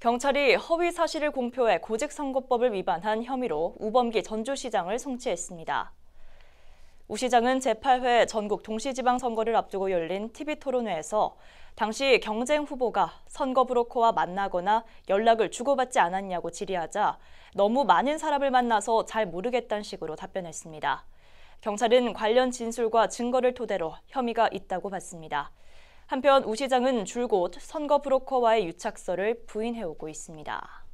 경찰이 허위 사실을 공표해 고직선거법을 위반한 혐의로 우범기 전주시장을 송치했습니다. 우 시장은 제8회 전국 동시지방선거를 앞두고 열린 TV토론회에서 당시 경쟁 후보가 선거 브로커와 만나거나 연락을 주고받지 않았냐고 질의하자 너무 많은 사람을 만나서 잘 모르겠다는 식으로 답변했습니다. 경찰은 관련 진술과 증거를 토대로 혐의가 있다고 봤습니다. 한편 우 시장은 줄곧 선거 브로커와의 유착서를 부인해오고 있습니다.